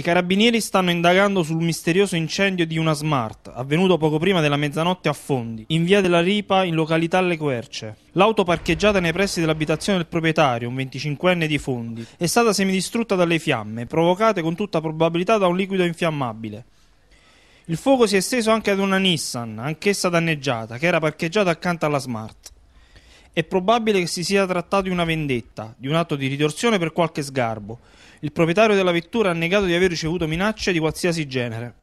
I carabinieri stanno indagando sul misterioso incendio di una Smart, avvenuto poco prima della mezzanotte a Fondi, in via della Ripa, in località Le Querce. L'auto parcheggiata nei pressi dell'abitazione del proprietario, un 25enne di Fondi, è stata semidistrutta dalle fiamme, provocate con tutta probabilità da un liquido infiammabile. Il fuoco si è esteso anche ad una Nissan, anch'essa danneggiata, che era parcheggiata accanto alla Smart. È probabile che si sia trattato di una vendetta, di un atto di ritorsione per qualche sgarbo. Il proprietario della vettura ha negato di aver ricevuto minacce di qualsiasi genere.